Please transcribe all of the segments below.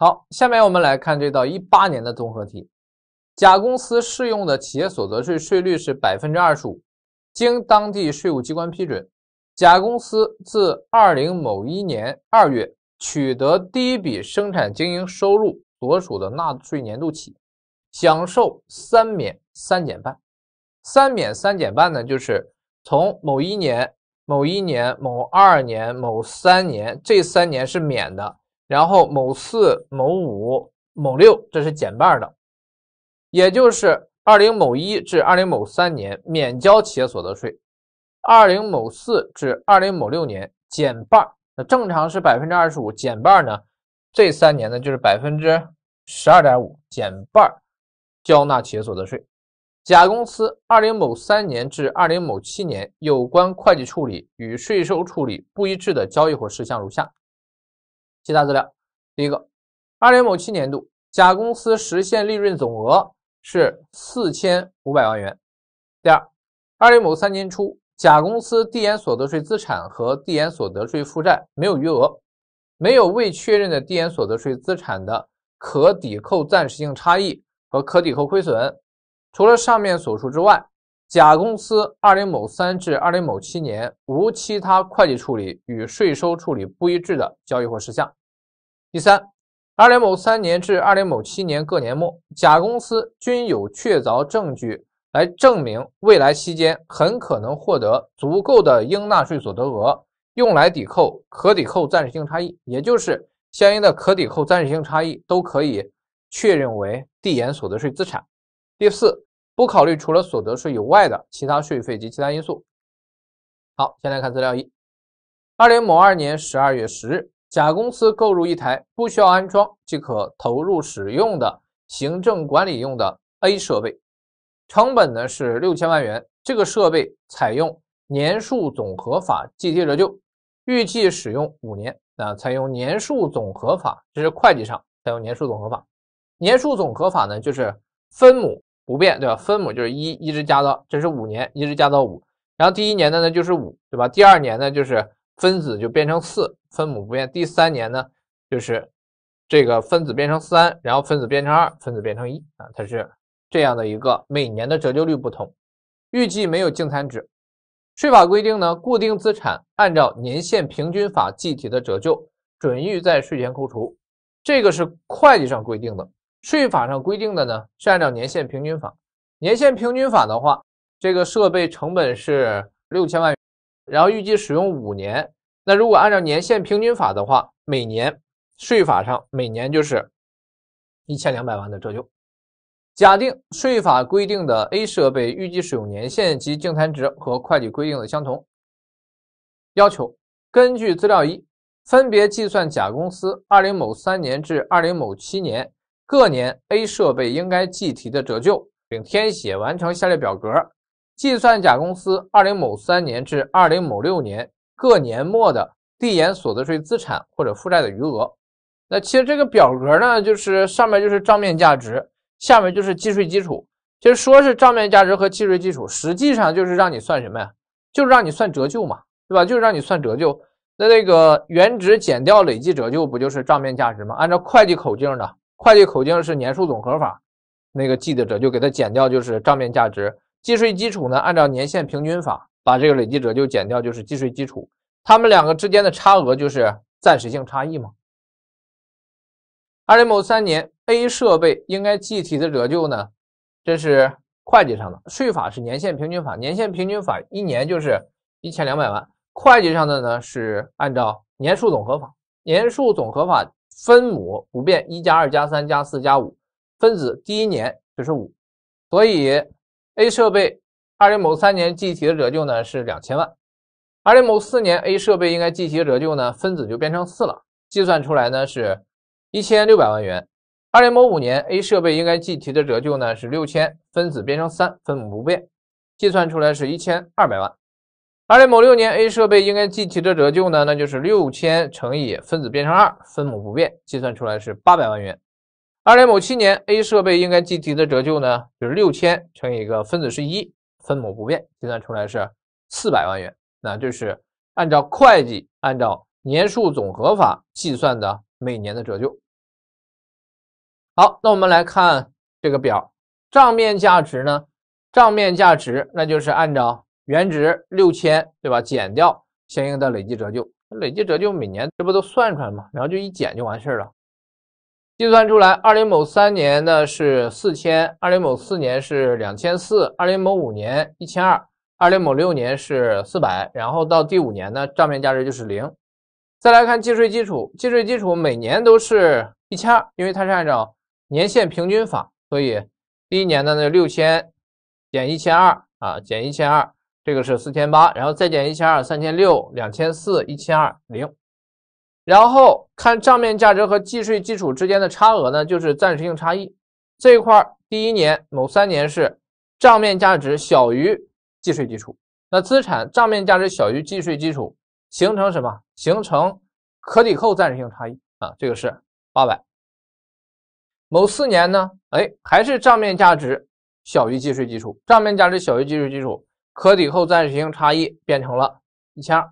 好，下面我们来看这道一八年的综合题。甲公司适用的企业所得税税率是百分之二十五，经当地税务机关批准，甲公司自二零某一年二月取得第一笔生产经营收入所属的纳税年度起，享受三免三减半。三免三减半呢，就是从某一年、某一年、某二年、某三年这三年是免的。然后某四、某五、某六，这是减半的，也就是二零某一至二零某三年免交企业所得税，二零某四至二零某六年减半。那正常是百分之二十五，减半呢？这三年呢就是百分之十二点五，减半交纳企业所得税。甲公司二零某三年至二零某七年有关会计处理与税收处理不一致的交易或事项如下。其他资料，第一个，二零某七年度，甲公司实现利润总额是四千五百万元。第二，二零某三年初，甲公司递延所得税资产和递延所得税负债没有余额，没有未确认的递延所得税资产的可抵扣暂时性差异和可抵扣亏损。除了上面所述之外，甲公司二零某三至二零某七年无其他会计处理与税收处理不一致的交易或事项。第三，二零某三年至二零某七年各年末，甲公司均有确凿证据来证明未来期间很可能获得足够的应纳税所得额，用来抵扣可抵扣暂时性差异，也就是相应的可抵扣暂时性差异都可以确认为递延所得税资产。第四，不考虑除了所得税以外的其他税费及其他因素。好，先来看资料一，二零某二年十二月十日。甲公司购入一台不需要安装即可投入使用的行政管理用的 A 设备，成本呢是六千万元。这个设备采用年数总和法计提折旧，预计使用五年。啊，采用年数总和法，这是会计上采用年数总和法。年数总和法呢，就是分母不变，对吧？分母就是一，一直加到这是五年，一直加到五。然后第一年的呢就是五，对吧？第二年呢就是。分子就变成四，分母不变。第三年呢，就是这个分子变成三，然后分子变成二，分子变成一啊，它是这样的一个每年的折旧率不同。预计没有净残值。税法规定呢，固定资产按照年限平均法计提的折旧准予在税前扣除。这个是会计上规定的，税法上规定的呢是按照年限平均法。年限平均法的话，这个设备成本是六千万元。然后预计使用五年，那如果按照年限平均法的话，每年税法上每年就是一千两百万的折旧。假定税法规定的 A 设备预计使用年限及净残值和会计规定的相同。要求根据资料一，分别计算甲公司二零某三年至二零某七年各年 A 设备应该计提的折旧，并填写完成下列表格。计算甲公司二零某三年至二零某六年各年末的递延所得税资产或者负债的余额。那其实这个表格呢，就是上面就是账面价值，下面就是计税基础。其实说是账面价值和计税基础，实际上就是让你算什么呀？就是让你算折旧嘛，对吧？就是让你算折旧。那那个原值减掉累计折旧，不就是账面价值吗？按照会计口径的，会计口径是年数总和法，那个记的折旧给它减掉，就是账面价值。计税基础呢，按照年限平均法把这个累计折旧减掉，就是计税基础。他们两个之间的差额就是暂时性差异嘛。二零某三年，A 设备应该计提的折旧呢，这是会计上的税法是年限平均法，年限平均法一年就是一千两百万。会计上的呢是按照年数总和法，年数总和法分母不变，一加二加三加四加五，分子第一年就是五，所以。A 设备，二零某三年计提的折旧呢是两千万，二零某四年 A 设备应该计提的折旧呢，分子就变成四了，计算出来呢是一千六百万元。二零某五年 A 设备应该计提的折旧呢是六千，分子变成三，分母不变，计算出来是一千二百万。二零某六年 A 设备应该计提的折旧呢，那就是六千乘以分子变成二，分母不变，计算出来是八百万元。二零某七年，A 设备应该计提的折旧呢，就是六千乘以一个分子是一，分母不变，计算出来是四百万元。那这是按照会计按照年数总和法计算的每年的折旧。好，那我们来看这个表，账面价值呢？账面价值那就是按照原值六千，对吧？减掉相应的累计折旧，累计折旧每年这不都算出来吗？然后就一减就完事儿了。计算出来，二零某三年呢是四千，二零某四年是两千四，二零某五年一千二，二零某六年是四百，然后到第五年呢账面价值就是零。再来看计税基础，计税基础每年都是一千二，因为它是按照年限平均法，所以第一年呢那六千减一千二啊，减一千二，这个是四千八，然后再减一千二，三千六，两千四，一千二，零。然后看账面价值和计税基础之间的差额呢，就是暂时性差异这一块。第一年某三年是账面价值小于计税基础，那资产账面价值小于计税基础，形成什么？形成可抵扣暂时性差异啊，这个是八百。某四年呢，哎，还是账面价值小于计税基础，账面价值小于计税基础，可抵扣暂时性差异变成了一千二。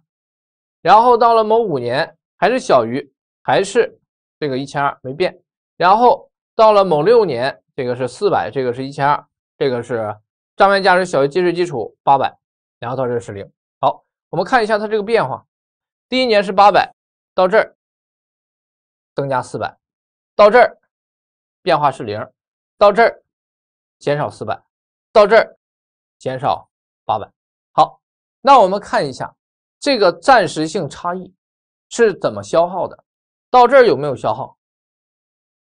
然后到了某五年。还是小于，还是这个一千二没变。然后到了某六年，这个是四百，这个是一千二，这个是账面价值小于计税基础八百，然后到这是零。好，我们看一下它这个变化：第一年是八百，到这儿增加四百，到这儿变化是零，到这儿减少四百，到这儿减少八百。好，那我们看一下这个暂时性差异。是怎么消耗的？到这儿有没有消耗？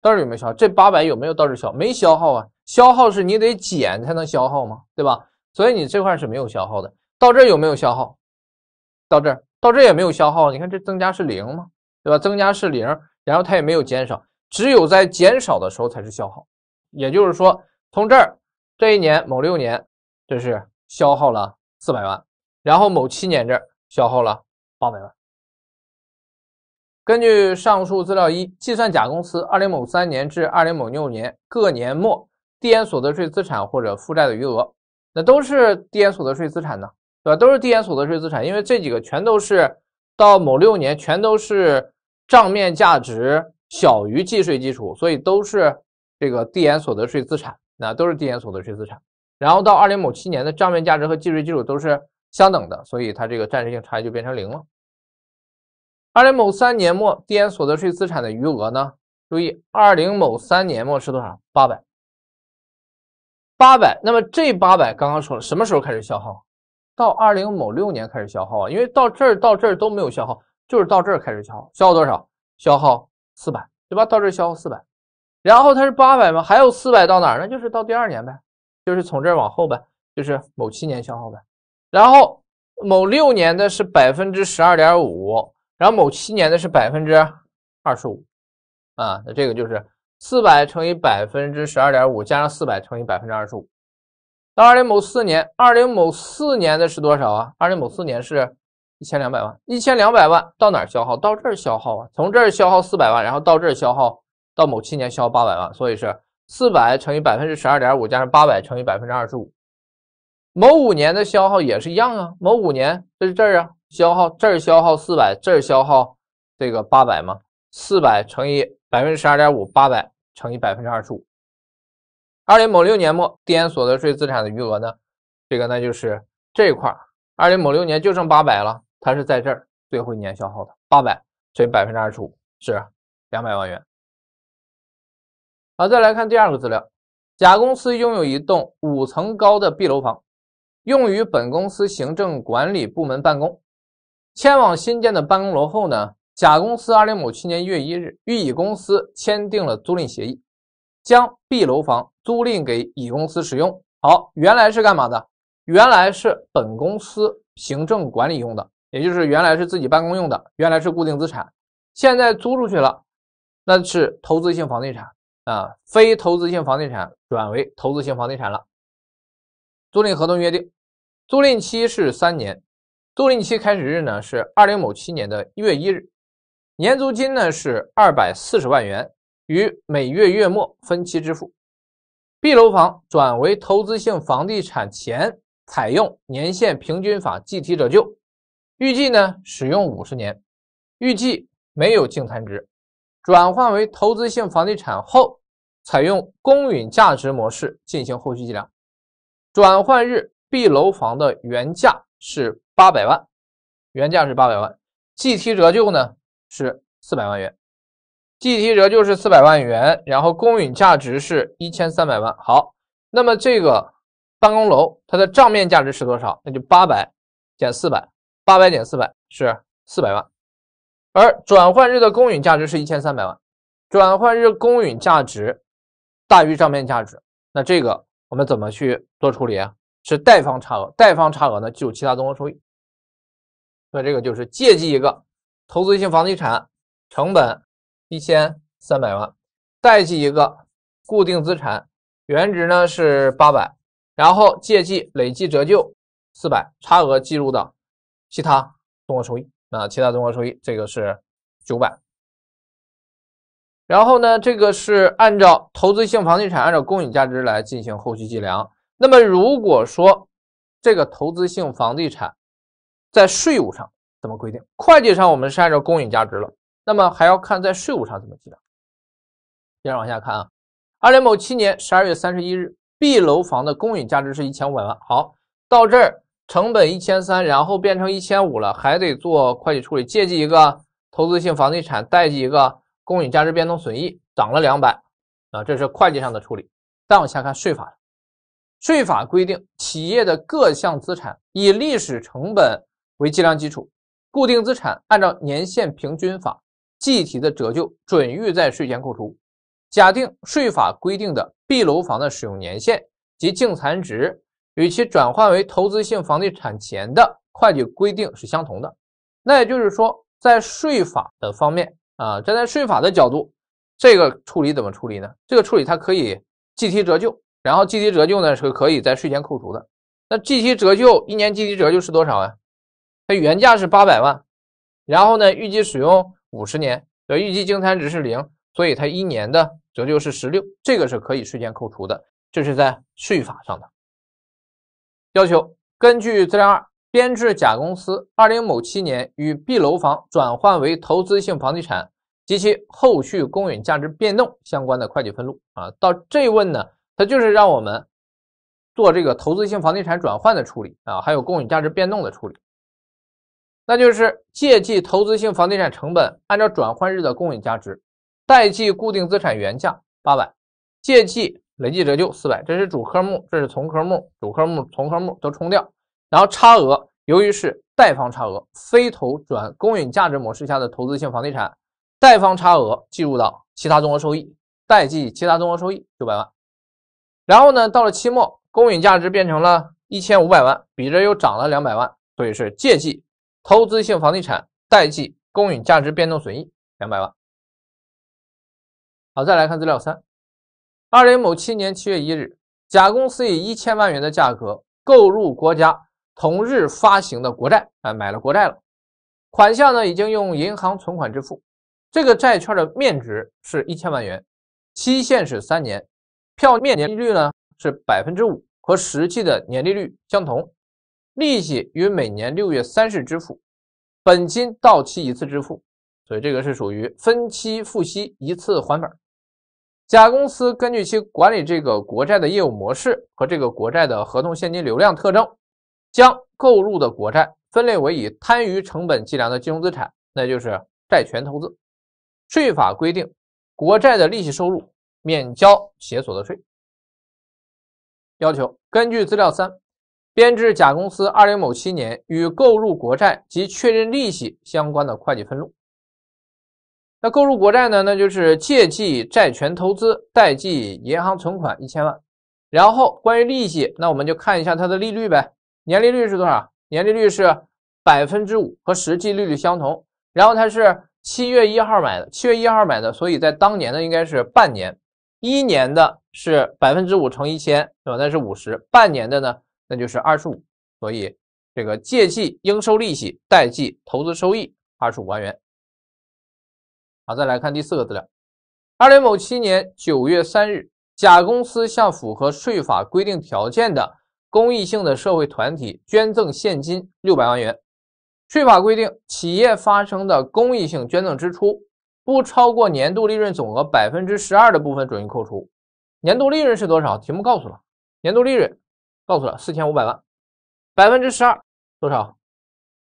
到这儿有没有消耗？这八百有没有到这消？没消耗啊！消耗是你得减才能消耗嘛，对吧？所以你这块是没有消耗的。到这儿有没有消耗？到这儿到这也没有消耗。你看这增加是零吗？对吧？增加是零，然后它也没有减少，只有在减少的时候才是消耗。也就是说，从这儿这一年某六年这是消耗了四百万，然后某七年这消耗了八百万。根据上述资料一，计算甲公司二零某三年至二零某六年各年末递延所得税资产或者负债的余额。那都是递延所得税资产呢，对吧？都是递延所得税资产，因为这几个全都是到某六年，全都是账面价值小于计税基础，所以都是这个递延所得税资产。那都是递延所得税资产。然后到二零某七年的账面价值和计税基础都是相等的，所以它这个暂时性差异就变成零了。二零某三年末递延所得税资产的余额呢？注意，二零某三年末是多少？八百，八百。那么这八百刚刚说了，什么时候开始消耗？到二零某六年开始消耗啊？因为到这儿到这儿都没有消耗，就是到这儿开始消耗。消耗多少？消耗四百，对吧？到这儿消耗四百，然后它是八百吗？还有四百到哪儿呢？就是到第二年呗，就是从这儿往后呗，就是某七年消耗呗。然后某六年的是百分之十二点五。然后某七年的是百分之二十五，啊，那这个就是四百乘以百分之十二点五加上四百乘以百分之二十五。到二零某四年，二零某四年的是多少啊？二零某四年是一千两百万，一千两百万到哪儿消耗？到这儿消耗啊？从这儿消耗四百万，然后到这儿消耗，到某七年消耗八百万，所以是四百乘以百分之十二点五加上八百乘以百分之二十五。某五年的消耗也是一样啊，某五年这是这儿啊。消耗这儿消耗四百，这儿消耗这个八百嘛，四百乘以百分之十二点五，八百乘以百分之二十五。二零某六年末，递延所得税资产的余额呢？这个那就是这一块二零某六年就剩八百了，它是在这儿最后一年消耗的八百乘以百分之二十五是两百万元。好，再来看第二个资料，甲公司拥有一栋五层高的 B 楼房，用于本公司行政管理部门办公。迁往新建的办公楼后呢？甲公司二零五七年一月一日与乙公司签订了租赁协议，将 B 楼房租赁给乙公司使用。好，原来是干嘛的？原来是本公司行政管理用的，也就是原来是自己办公用的，原来是固定资产。现在租出去了，那是投资性房地产啊，非投资性房地产转为投资性房地产了。租赁合同约定，租赁期是三年。租赁期开始日呢是二零某七年的一月一日，年租金呢是二百四十万元，于每月月末分期支付。B 楼房转为投资性房地产前，采用年限平均法计提折旧，预计呢使用五十年，预计没有净残值。转换为投资性房地产后，采用公允价值模式进行后续计量。转换日 B 楼房的原价是。八百万，原价是八百万，计提折旧呢是四百万元，计提折旧是四百万元，然后公允价值是一千三百万。好，那么这个办公楼它的账面价值是多少？那就八百减四百，八百减四百是四百万，而转换日的公允价值是一千三百万，转换日公允价值大于账面价值，那这个我们怎么去做处理啊？是贷方差额，贷方差额呢就有其他综合收益。那这个就是借记一个投资性房地产，成本一千三百万，贷记一个固定资产，原值呢是八百，然后借记累计折旧四百，差额计入到其他综合收益啊，其他综合收益这个是九百。然后呢，这个是按照投资性房地产按照公允价值来进行后续计量。那么如果说这个投资性房地产，在税务上怎么规定？会计上我们是按照公允价值了，那么还要看在税务上怎么计量。接着往下看啊，二零某七年十二月三十一日，B 楼房的公允价值是一千五百万。好，到这儿成本一千三，然后变成一千五了，还得做会计处理，借记一个投资性房地产，贷记一个公允价值变动损益，涨了两百啊，这是会计上的处理。再往下看税法，税法规定企业的各项资产以历史成本。为计量基础，固定资产按照年限平均法计提的折旧准予在税前扣除。假定税法规定的 B 楼房的使用年限及净残值与其转换为投资性房地产前的会计规定是相同的，那也就是说，在税法的方面啊，站在税法的角度，这个处理怎么处理呢？这个处理它可以计提折旧，然后计提折旧呢是可以在税前扣除的。那计提折旧，一年计提折旧是多少啊？它原价是八百万，然后呢，预计使用五十年，预计净残值是零，所以它一年的折旧是十六，这个是可以税前扣除的，这是在税法上的要求。根据资料二，编制甲公司二零某七年与 B 楼房转换为投资性房地产及其后续公允价值变动相关的会计分录啊。到这一问呢，它就是让我们做这个投资性房地产转换的处理啊，还有公允价值变动的处理。那就是借记投资性房地产成本，按照转换日的公允价值，贷记固定资产原价八百，借记累计折旧四百，这是主科目，这是从科目，主科目从科目都冲掉，然后差额由于是贷方差额，非投转公允价值模式下的投资性房地产，贷方差额计入到其他综合收益，贷记其他综合收益六百万，然后呢，到了期末，公允价值变成了一千五百万，比这又涨了两百万，所以是借记。投资性房地产贷记公允价值变动损益两百万。好，再来看资料三。二零某七年七月一日，甲公司以一千万元的价格购入国家同日发行的国债，啊，买了国债了。款项呢已经用银行存款支付。这个债券的面值是一千万元，期限是三年，票面年利率呢是百分之五，和实际的年利率相同。利息于每年六月三十日支付，本金到期一次支付，所以这个是属于分期付息一次还本。甲公司根据其管理这个国债的业务模式和这个国债的合同现金流量特征，将购入的国债分类为以摊余成本计量的金融资产，那就是债权投资。税法规定，国债的利息收入免交企业所得税。要求根据资料三。编制甲公司二零某七年与购入国债及确认利息相关的会计分录。那购入国债呢？那就是借记债权投资，贷记银行存款一千万。然后关于利息，那我们就看一下它的利率呗。年利率是多少？年利率是百分之五，和实际利率相同。然后它是七月一号买的，七月一号买的，所以在当年的应该是半年，一年的是百分之五乘一千，对吧？那是五十。半年的呢？那就是二十五，所以这个借记应收利息，贷记投资收益二十五万元。好，再来看第四个资料。二零某七年九月三日，甲公司向符合税法规定条件的公益性的社会团体捐赠现金六百万元。税法规定，企业发生的公益性捐赠支出，不超过年度利润总额百分之十二的部分准予扣除。年度利润是多少？题目告诉了，年度利润。告诉他四千五百万，百分之十二多少？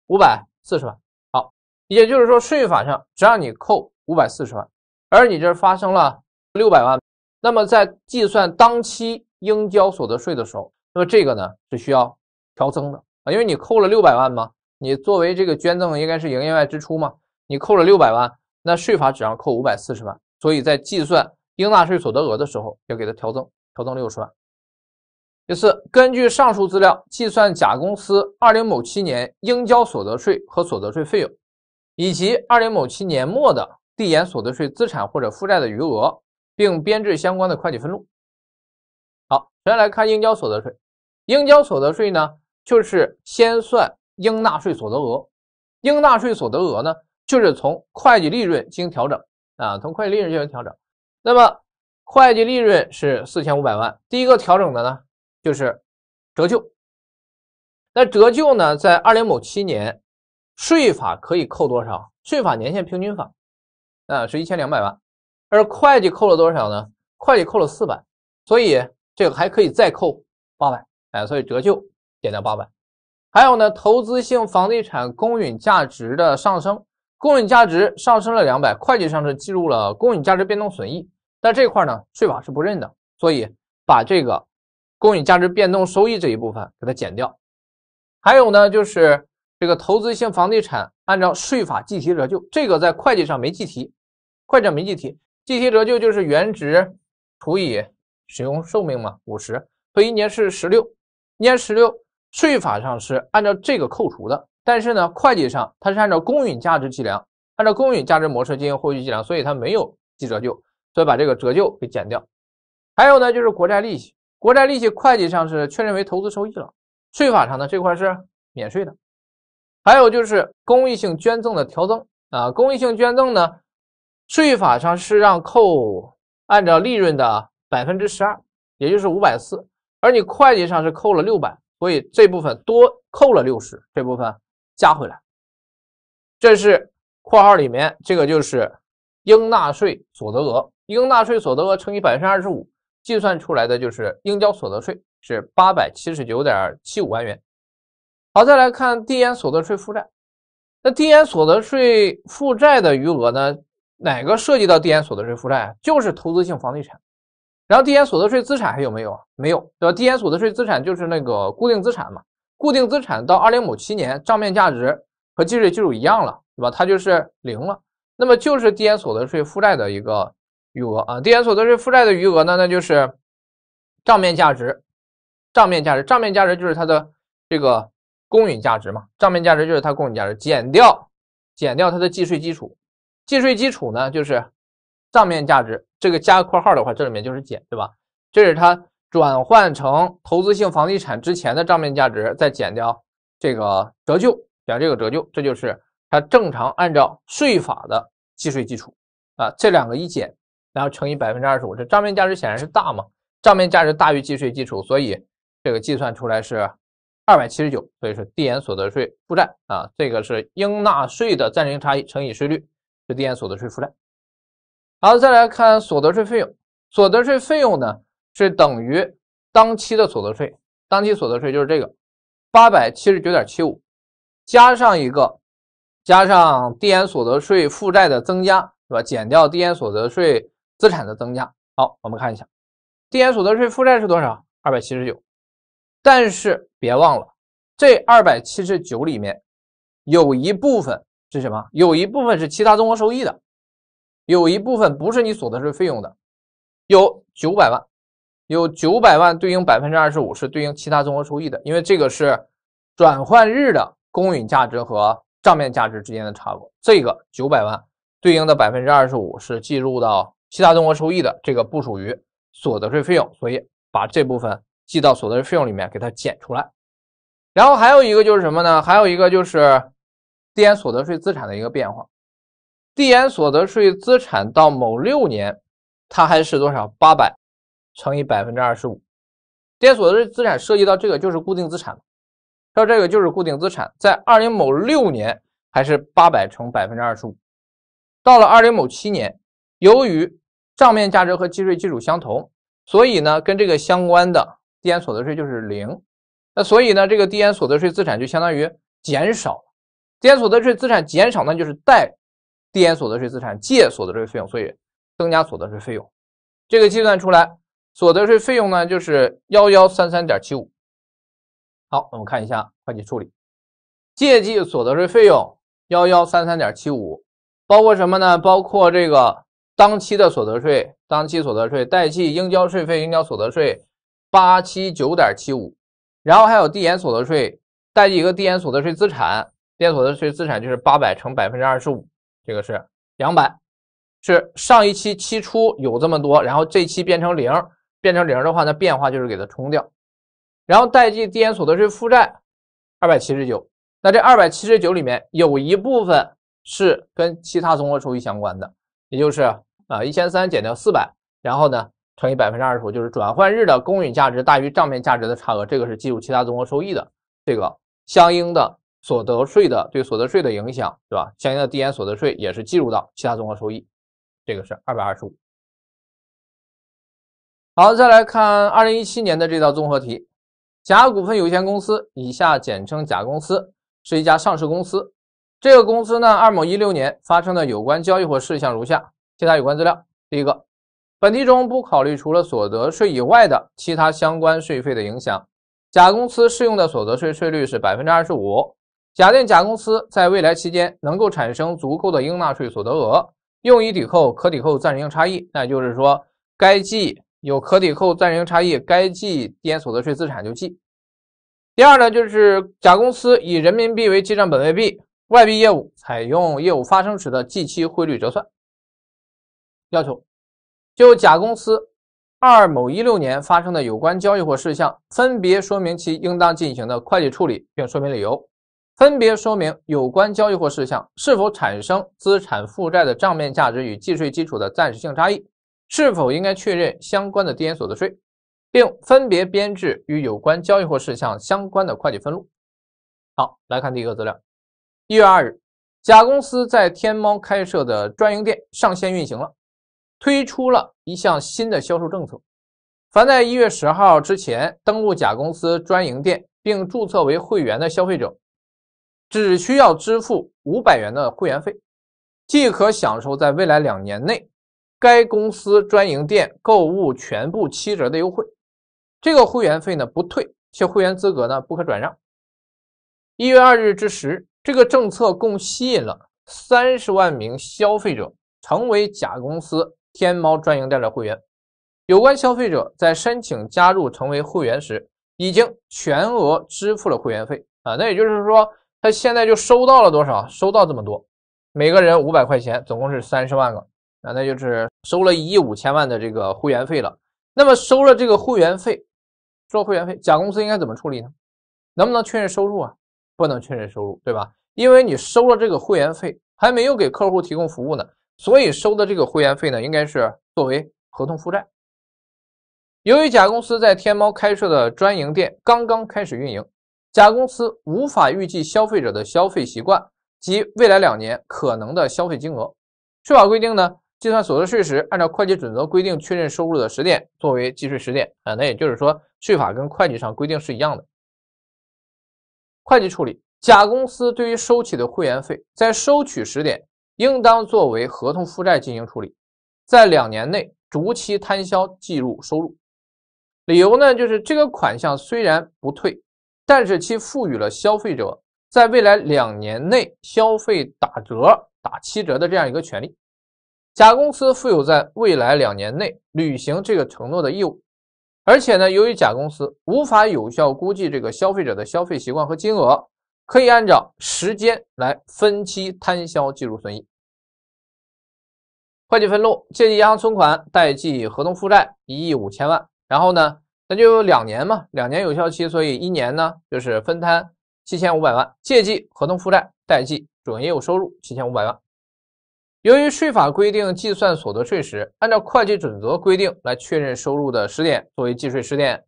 五百四十万。好，也就是说税法上只让你扣五百四十万，而你这发生了六百万。那么在计算当期应交所得税的时候，那么这个呢是需要调增的啊，因为你扣了六百万嘛，你作为这个捐赠应该是营业外支出嘛，你扣了六百万，那税法只让扣五百四十万，所以在计算应纳税所得额的时候要给它调增，调增六十万。第四，根据上述资料计算甲公司二零某七年应交所得税和所得税费用，以及二零某七年末的递延所得税资产或者负债的余额，并编制相关的会计分录。好，首先来看应交所得税。应交所得税呢，就是先算应纳税所得额，应纳税所得额呢，就是从会计利润进行调整啊，从会计利润进行调整。那么会计利润是四千五百万，第一个调整的呢？就是折旧，那折旧呢？在二零某七年税法可以扣多少？税法年限平均法啊，是一千两百万。而会计扣了多少呢？会计扣了四百，所以这个还可以再扣八百。哎，所以折旧减掉八百。还有呢，投资性房地产公允价值的上升，公允价值上升了两百，会计上是记录了公允价值变动损益。但这块呢，税法是不认的，所以把这个。公允价值变动收益这一部分给它减掉，还有呢，就是这个投资性房地产按照税法计提折旧，这个在会计上没计提，会计没计提，计提折旧就是原值除以使用寿命嘛，五十，所以一年是十六，年十六，税法上是按照这个扣除的，但是呢，会计上它是按照公允价值计量，按照公允价值模式进行后续计量，所以它没有计折旧，所以把这个折旧给减掉，还有呢，就是国债利息。国债利息会计上是确认为投资收益了，税法上呢这块是免税的。还有就是公益性捐赠的调增啊，公益性捐赠呢税法上是让扣按照利润的百分之十二，也就是五百四，而你会计上是扣了六百，所以这部分多扣了六十，这部分加回来。这是括号里面这个就是应纳税所得额，应纳税所得额乘以百分之二十五。计算出来的就是应交所得税是八百七十九点七五万元。好，再来看递延所得税负债。那递延所得税负债的余额呢？哪个涉及到递延所得税负债啊？就是投资性房地产。然后递延所得税资产还有没有啊？没有，对吧？递延所得税资产就是那个固定资产嘛。固定资产到二零某七年账面价值和计税基础一样了，对吧？它就是零了。那么就是递延所得税负债的一个。余额啊，递延所得税负债的余额呢，那就是账面价值，账面价值，账面价值就是它的这个公允价值嘛，账面价值就是它公允价值，减掉减掉它的计税基础，计税基础呢就是账面价值，这个加括号的话，这里面就是减，对吧？这是它转换成投资性房地产之前的账面价值，再减掉这个折旧，减这个折旧，这就是它正常按照税法的计税基础啊，这两个一减。然后乘以百分之二十五，这账面价值显然是大嘛？账面价值大于计税基础，所以这个计算出来是二百七十九，所以是递延所得税负债啊。这个是应纳税的暂时性差异乘以税率，是递延所得税负债。好，再来看所得税费用，所得税费用呢是等于当期的所得税，当期所得税就是这个八百七十九点七五，加上一个加上递延所得税负债的增加，是吧？减掉递延所得税。资产的增加，好，我们看一下，递延所得税负债是多少？二百七十九。但是别忘了，这二百七十九里面有一部分是什么？有一部分是其他综合收益的，有一部分不是你所得税费用的。有九百万，有九百万对应百分之二十五是对应其他综合收益的，因为这个是转换日的公允价值和账面价值之间的差额，这个九百万对应的百分之二十五是计入到。其他综合收益的这个不属于所得税费用，所以把这部分记到所得税费用里面给它减出来。然后还有一个就是什么呢？还有一个就是递延所得税资产的一个变化。递延所得税资产到某六年，它还是多少？八百乘以百分之二十五。递延所得税资产涉及到这个就是固定资产，到这个就是固定资产，在二零某六年还是八百乘百分之二十五。到了二零某七年，由于账面价值和计税基础相同，所以呢，跟这个相关的递延所得税就是零。那所以呢，这个递延所得税资产就相当于减少。递延所得税资产减少呢，就是贷递延所得税资产，借所得税费用，所以增加所得税费用。这个计算出来，所得税费用呢就是幺幺三三点七五。好，我们看一下会计处理：借记所得税费用幺幺三三点七五，包括什么呢？包括这个。当期的所得税，当期所得税代替应交税费应交所得税八七九点七五，然后还有递延所得税，代替一个递延所得税资产，递延所得税资产就是八百乘百分之二十五，这个是两百，是上一期期初有这么多，然后这期变成零，变成零的话，那变化就是给它冲掉，然后代替递延所得税负债二百七十九，那这二百七十九里面有一部分是跟其他综合收益相关的，也就是。啊，一千三减掉四百，然后呢乘以百分之二十五，就是转换日的公允价值大于账面价值的差额，这个是计入其他综合收益的。这个相应的所得税的对所得税的影响，对吧？相应的递延所得税也是计入到其他综合收益，这个是二百二十五。好，再来看二零一七年的这道综合题。甲股份有限公司（以下简称甲公司）是一家上市公司。这个公司呢，二零一六年发生的有关交易或事项如下。其他有关资料，第一个，本题中不考虑除了所得税以外的其他相关税费的影响。甲公司适用的所得税税率是百分之二十五。假定甲公司在未来期间能够产生足够的应纳税所得额，用以抵扣可抵扣暂时性差异，那就是说，该计有可抵扣暂时性差异，该计点所得税资产就计。第二呢，就是甲公司以人民币为记账本位币，外币业务采用业务发生时的即期汇率折算。要求就甲公司二某一六年发生的有关交易或事项，分别说明其应当进行的会计处理，并说明理由；分别说明有关交易或事项是否产生资产负债的账面价值与计税基础的暂时性差异，是否应该确认相关的递延所得税，并分别编制与有关交易或事项相关的会计分录。好，来看第一个资料：一月二日，甲公司在天猫开设的专营店上线运行了。推出了一项新的销售政策，凡在一月十号之前登录甲公司专营店并注册为会员的消费者，只需要支付五百元的会员费，即可享受在未来两年内该公司专营店购物全部七折的优惠。这个会员费呢不退，且会员资格呢不可转让。一月二日之时，这个政策共吸引了三十万名消费者成为甲公司。天猫专营店的会员，有关消费者在申请加入成为会员时，已经全额支付了会员费啊，那也就是说，他现在就收到了多少？收到这么多，每个人五百块钱，总共是三十万个啊，那就是收了一亿五千万的这个会员费了。那么收了这个会员费，收会员费，甲公司应该怎么处理呢？能不能确认收入啊？不能确认收入，对吧？因为你收了这个会员费，还没有给客户提供服务呢。所以收的这个会员费呢，应该是作为合同负债。由于甲公司在天猫开设的专营店刚刚开始运营，甲公司无法预计消费者的消费习惯及未来两年可能的消费金额。税法规定呢，计算所得税时，按照会计准则规定确认收入的时点作为计税时点啊，那也就是说税法跟会计上规定是一样的。会计处理，甲公司对于收取的会员费，在收取时点。应当作为合同负债进行处理，在两年内逐期摊销，计入收入。理由呢，就是这个款项虽然不退，但是其赋予了消费者在未来两年内消费打折、打七折的这样一个权利。甲公司负有在未来两年内履行这个承诺的义务，而且呢，由于甲公司无法有效估计这个消费者的消费习惯和金额。可以按照时间来分期摊销计入损益。会计分录：借记银行存款，贷记合同负债一亿五千万。然后呢，那就有两年嘛，两年有效期，所以一年呢就是分摊七千五百万。借记合同负债，贷记主营业务收入七千五百万。由于税法规定计算所得税时，按照会计准则规定来确认收入的时点作为计税时点，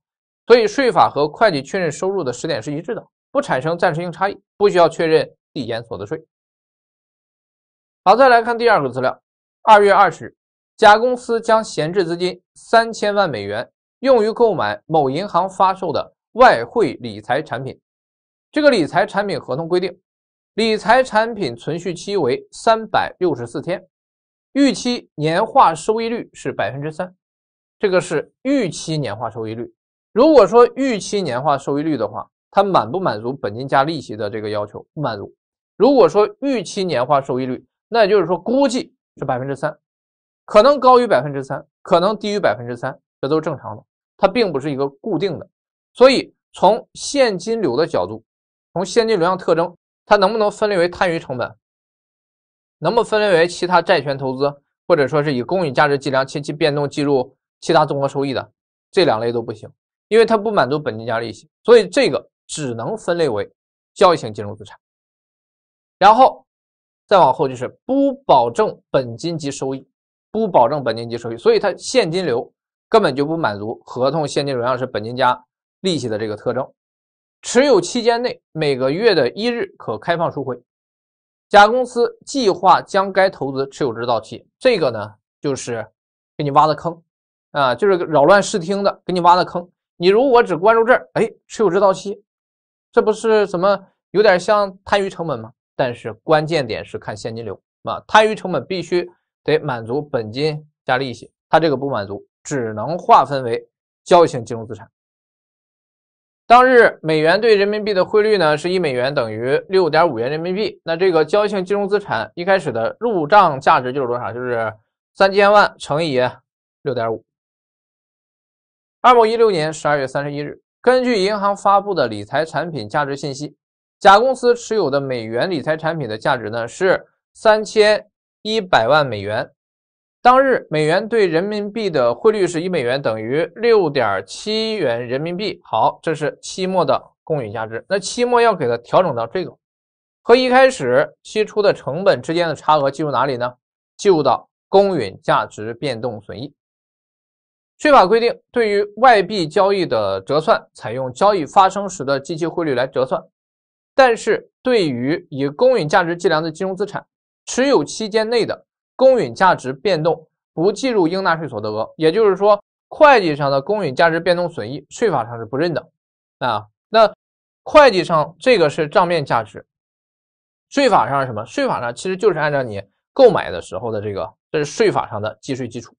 所以税法和会计确认收入的时点是一致的。不产生暂时性差异，不需要确认递延所得税。好，再来看第二个资料。二月二十日，甲公司将闲置资金三千万美元用于购买某银行发售的外汇理财产品。这个理财产品合同规定，理财产品存续期为三百六十四天，预期年化收益率是百分之三。这个是预期年化收益率。如果说预期年化收益率的话。它满不满足本金加利息的这个要求？不满足。如果说预期年化收益率，那也就是说估计是百分之三，可能高于百分之三，可能低于百分之三，这都是正常的。它并不是一个固定的。所以从现金流的角度，从现金流量特征，它能不能分类为摊余成本？能不能分类为其他债权投资？或者说是以公允价值计量前期变动计入其他综合收益的？这两类都不行，因为它不满足本金加利息，所以这个。只能分类为交易性金融资产，然后再往后就是不保证本金及收益，不保证本金及收益，所以它现金流根本就不满足合同现金流量是本金加利息的这个特征。持有期间内每个月的一日可开放赎回。甲公司计划将该投资持有至到期，这个呢就是给你挖的坑啊，就是扰乱视听的给你挖的坑。你如果只关注这儿，哎，持有至到期。这不是什么有点像摊余成本吗？但是关键点是看现金流啊，摊余成本必须得满足本金加利息，它这个不满足，只能划分为交易性金融资产。当日美元对人民币的汇率呢是一美元等于六点五元人民币，那这个交易性金融资产一开始的入账价值就是多少？就是三千万乘以六点五。二零一六年十二月三十一日。根据银行发布的理财产品价值信息，甲公司持有的美元理财产品的价值呢是三千一百万美元。当日美元对人民币的汇率是一美元等于六点七元人民币。好，这是期末的公允价值。那期末要给它调整到这个，和一开始期初的成本之间的差额计入哪里呢？计入到公允价值变动损益。税法规定，对于外币交易的折算，采用交易发生时的即期汇率来折算。但是，对于以公允价值计量的金融资产，持有期间内的公允价值变动不计入应纳税所得额。也就是说，会计上的公允价值变动损益，税法上是不认的。啊，那会计上这个是账面价值，税法上是什么？税法上其实就是按照你购买的时候的这个，这是税法上的计税基础。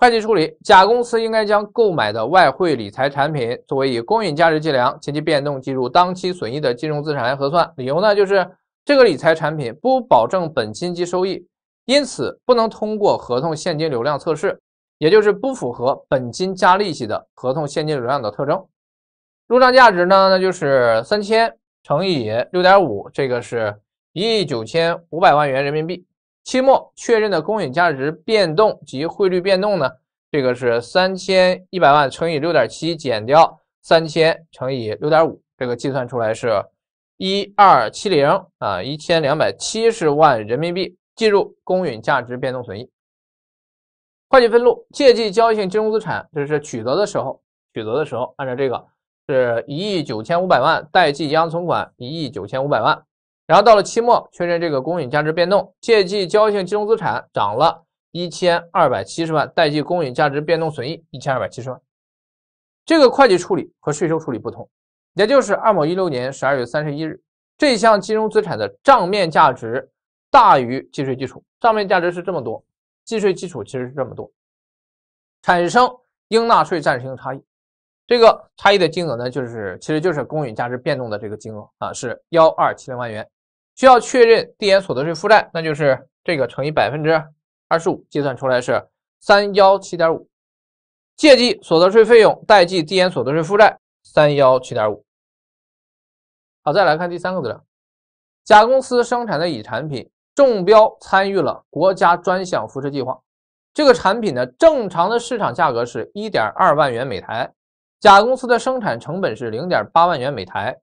会计处理，甲公司应该将购买的外汇理财产品作为以公允价值计量、前期变动计入当期损益的金融资产来核算。理由呢，就是这个理财产品不保证本金及收益，因此不能通过合同现金流量测试，也就是不符合本金加利息的合同现金流量的特征。入账价值呢，那就是三千乘以六点五，这个是一亿九千五百万元人民币。期末确认的公允价值变动及汇率变动呢？这个是三千一百万乘以六点七减掉三千乘以六点五，这个计算出来是，一二七零啊，一千两百七十万人民币计入公允价值变动损益。会计分录借记交易性金融资产，就是取得的时候，取得的时候按照这个是一亿九千五百万，贷记银行存款一亿九千五百万。然后到了期末确认这个公允价值变动，借记交易性金融资产涨了一千二百七十万，贷记公允价值变动损益一千二百七十万。这个会计处理和税收处理不同，也就是二零一六年十二月三十一日，这项金融资产的账面价值大于计税基础，账面价值是这么多，计税基础其实是这么多，产生应纳税暂时性差异。这个差异的金额呢，就是其实就是公允价值变动的这个金额啊，是幺二七零万元。需要确认递延所得税负债，那就是这个乘以百分之二十五，计算出来是三幺七点五，借记所得税费用，贷记递延所得税负债三幺七点五。好，再来看第三个资料，甲公司生产的乙产品中标参与了国家专项扶持计划，这个产品呢正常的市场价格是一点二万元每台，甲公司的生产成本是零点八万元每台，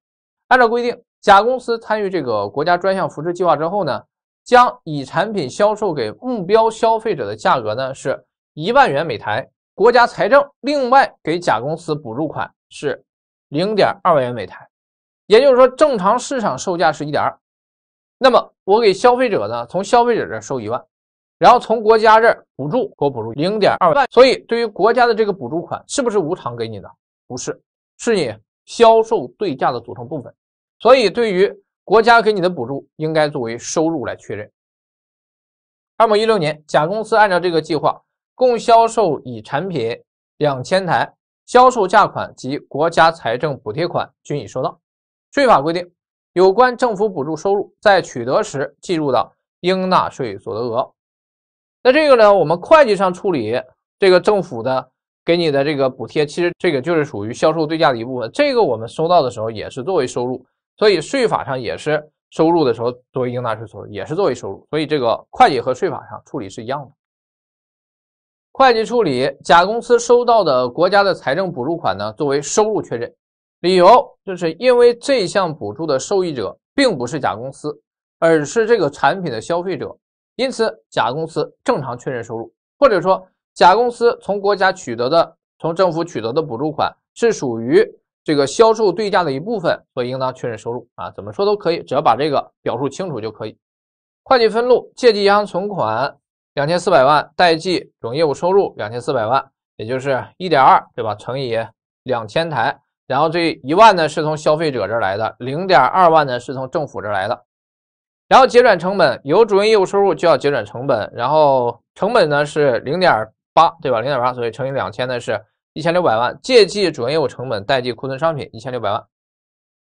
按照规定。甲公司参与这个国家专项扶持计划之后呢，将乙产品销售给目标消费者的价格呢是一万元每台，国家财政另外给甲公司补助款是零点二万元每台，也就是说正常市场售价是一点，那么我给消费者呢从消费者这收一万，然后从国家这补助给我补助零点二万，所以对于国家的这个补助款是不是无偿给你的？不是，是你销售对价的组成部分。所以，对于国家给你的补助，应该作为收入来确认。二零一六年，甲公司按照这个计划共销售乙产品两千台，销售价款及国家财政补贴款均已收到。税法规定，有关政府补助收入在取得时计入的应纳税所得额。那这个呢，我们会计上处理这个政府的给你的这个补贴，其实这个就是属于销售对价的一部分。这个我们收到的时候也是作为收入。所以税法上也是收入的时候作为应纳税所得，也是作为收入，所以这个会计和税法上处理是一样的。会计处理，甲公司收到的国家的财政补助款呢，作为收入确认，理由就是因为这项补助的受益者并不是甲公司，而是这个产品的消费者，因此甲公司正常确认收入，或者说甲公司从国家取得的、从政府取得的补助款是属于。这个销售对价的一部分，所以应当确认收入啊，怎么说都可以，只要把这个表述清楚就可以。会计分录：借记银行存款两千四百万，贷记主营业务收入两千四百万，也就是一点二对吧？乘以两千台，然后这一万呢是从消费者这儿来的，零点二万呢是从政府这儿来的，然后结转成本，有主营业务收入就要结转成本，然后成本呢是零点八对吧？零点八，所以乘以两千呢是。一千六百万借记主营业务成本，贷记库存商品一千六百万。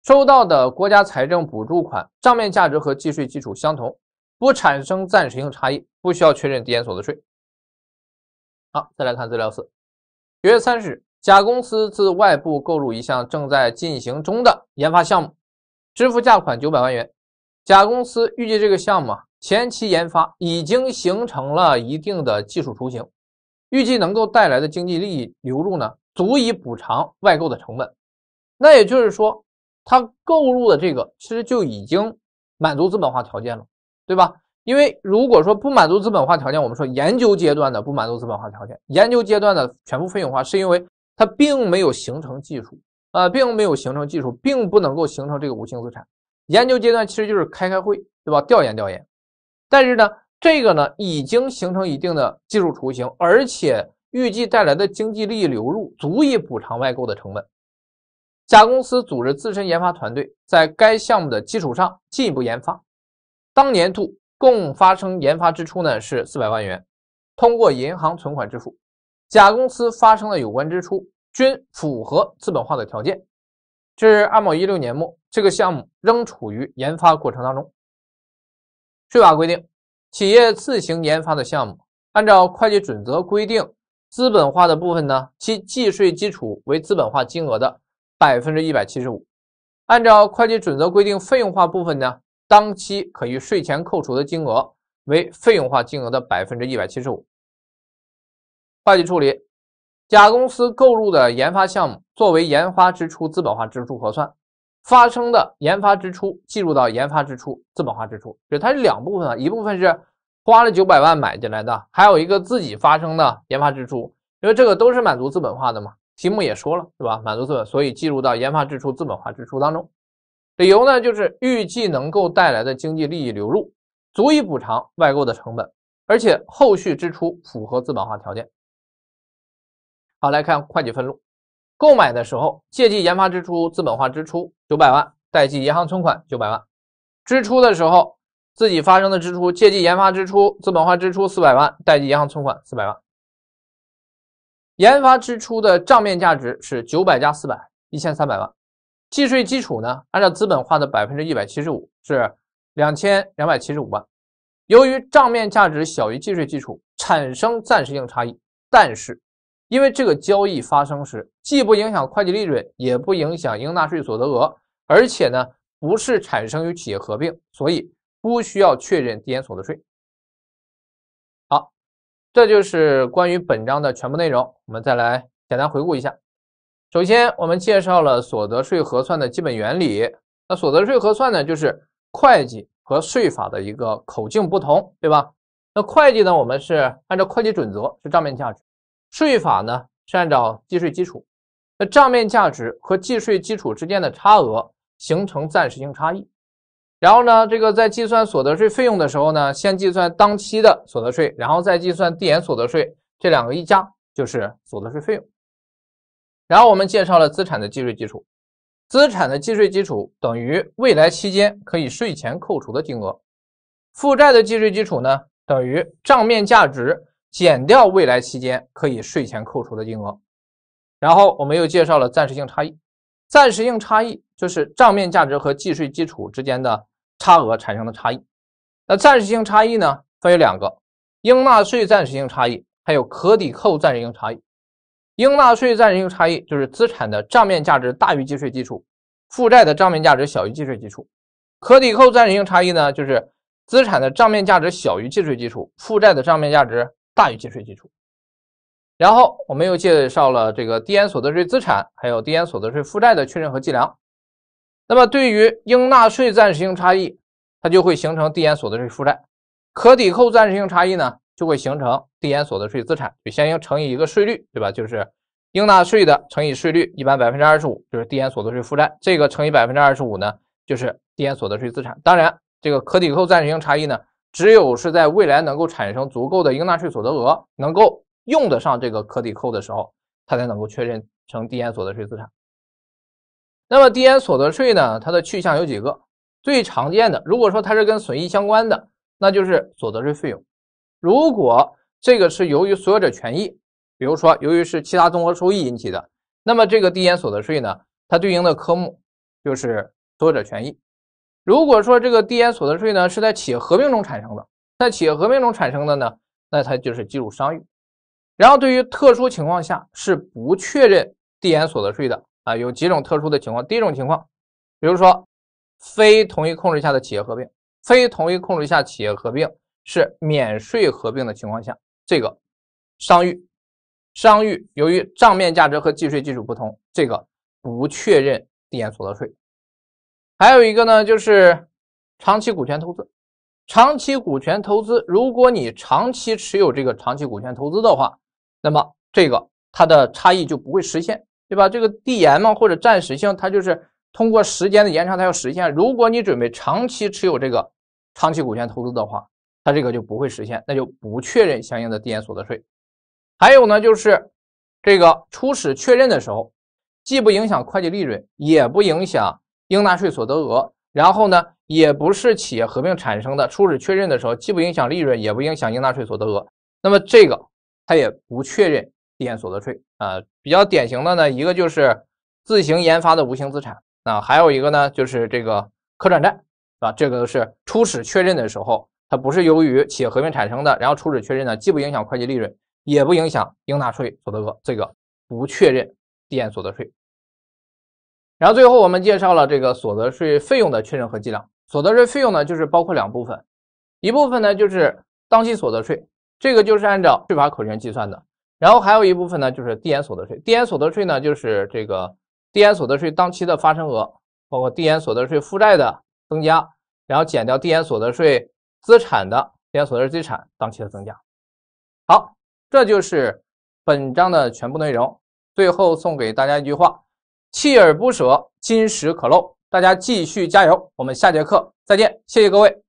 收到的国家财政补助款账面价值和计税基础相同，不产生暂时性差异，不需要确认递延所得税。好，再来看资料四。九月三十日，甲公司自外部购入一项正在进行中的研发项目，支付价款九百万元。甲公司预计这个项目啊前期研发已经形成了一定的技术雏形。预计能够带来的经济利益流入呢，足以补偿外购的成本。那也就是说，它购入的这个其实就已经满足资本化条件了，对吧？因为如果说不满足资本化条件，我们说研究阶段的不满足资本化条件，研究阶段的全部费用化，是因为它并没有形成技术啊，并没有形成技术，并不能够形成这个无形资产。研究阶段其实就是开开会，对吧？调研调研。但是呢。这个呢已经形成一定的技术雏形，而且预计带来的经济利益流入足以补偿外购的成本。甲公司组织自身研发团队在该项目的基础上进一步研发，当年度共发生研发支出呢是四百万元，通过银行存款支付。甲公司发生的有关支出均符合资本化的条件。至二某一六年末，这个项目仍处于研发过程当中。税法规定。企业自行研发的项目，按照会计准则规定，资本化的部分呢，其计税基础为资本化金额的百分之一百七十五；按照会计准则规定，费用化部分呢，当期可于税前扣除的金额为费用化金额的百分之一百七十五。会计处理：甲公司购入的研发项目作为研发支出资本化支出核算。发生的研发支出计入到研发支出资本化支出，就它是两部分啊，一部分是花了九百万买进来的，还有一个自己发生的研发支出，因为这个都是满足资本化的嘛，题目也说了，对吧？满足资本，所以计入到研发支出资本化支出当中。理由呢就是预计能够带来的经济利益流入足以补偿外购的成本，而且后续支出符合资本化条件。好，来看会计分录。购买的时候，借记研发支出、资本化支出九百万，贷记银行存款九百万。支出的时候，自己发生的支出，借记研发支出、资本化支出四百万，贷记银行存款四百万。研发支出的账面价值是九百加四百，一千三百万。计税基础呢，按照资本化的百分之一百七十五，是两千两百七十五万。由于账面价值小于计税基础，产生暂时性差异，但是。因为这个交易发生时，既不影响会计利润，也不影响应纳税所得额，而且呢，不是产生于企业合并，所以不需要确认递延所得税。好，这就是关于本章的全部内容。我们再来简单回顾一下。首先，我们介绍了所得税核算的基本原理。那所得税核算呢，就是会计和税法的一个口径不同，对吧？那会计呢，我们是按照会计准则，是账面价值。税法呢是按照计税基础，那账面价值和计税基础之间的差额形成暂时性差异。然后呢，这个在计算所得税费用的时候呢，先计算当期的所得税，然后再计算递延所得税，这两个一加就是所得税费用。然后我们介绍了资产的计税基础，资产的计税基础等于未来期间可以税前扣除的金额。负债的计税基础呢，等于账面价值。减掉未来期间可以税前扣除的金额，然后我们又介绍了暂时性差异。暂时性差异就是账面价值和计税基础之间的差额产生的差异。那暂时性差异呢，分为两个：应纳税暂时性差异，还有可抵扣暂时性差异。应纳税暂时性差异就是资产的账面价值大于计税基础，负债的账面价值小于计税基础。可抵扣暂时性差异呢，就是资产的账面价值小于计税基础，负债的账面价值。大于计税基础，然后我们又介绍了这个递延所得税资产，还有递延所得税负债的确认和计量。那么，对于应纳税暂时性差异，它就会形成递延所得税负债；可抵扣暂时性差异呢，就会形成递延所得税资产。就相应乘以一个税率，对吧？就是应纳税的乘以税率，一般百分之二十五，就是递延所得税负债。这个乘以百分之二十五呢，就是递延所得税资产。当然，这个可抵扣暂时性差异呢。只有是在未来能够产生足够的应纳税所得额，能够用得上这个可抵扣的时候，它才能够确认成递延所得税资产。那么递延所得税呢，它的去向有几个？最常见的，如果说它是跟损益相关的，那就是所得税费用；如果这个是由于所有者权益，比如说由于是其他综合收益引起的，那么这个递延所得税呢，它对应的科目就是所有者权益。如果说这个递延所得税呢是在企业合并中产生的，在企业合并中产生的呢，那它就是计入商誉。然后对于特殊情况下是不确认递延所得税的啊，有几种特殊的情况。第一种情况，比如说非同一控制下的企业合并，非同一控制下企业合并是免税合并的情况下，这个商誉，商誉由于账面价值和计税基础不同，这个不确认递延所得税。还有一个呢，就是长期股权投资。长期股权投资，如果你长期持有这个长期股权投资的话，那么这个它的差异就不会实现，对吧？这个递延嘛，或者暂时性，它就是通过时间的延长，它要实现。如果你准备长期持有这个长期股权投资的话，它这个就不会实现，那就不确认相应的递延所得税。还有呢，就是这个初始确认的时候，既不影响会计利润，也不影响。应纳税所得额，然后呢，也不是企业合并产生的，初始确认的时候既不影响利润，也不影响应纳税所得额，那么这个它也不确认递延所得税啊。比较典型的呢，一个就是自行研发的无形资产啊，还有一个呢就是这个可转债，啊，这个是初始确认的时候，它不是由于企业合并产生的，然后初始确认呢既不影响会计利润，也不影响应纳税所得额，这个不确认递延所得税。然后最后，我们介绍了这个所得税费用的确认和计量。所得税费用呢，就是包括两部分，一部分呢就是当期所得税，这个就是按照税法口径计算的。然后还有一部分呢就是递延所得税。递延所得税呢，就是这个递延所得税当期的发生额，包括递延所得税负债的增加，然后减掉递延所得税资产的递延所得税资产当期的增加。好，这就是本章的全部内容。最后送给大家一句话。锲而不舍，金石可镂。大家继续加油，我们下节课再见，谢谢各位。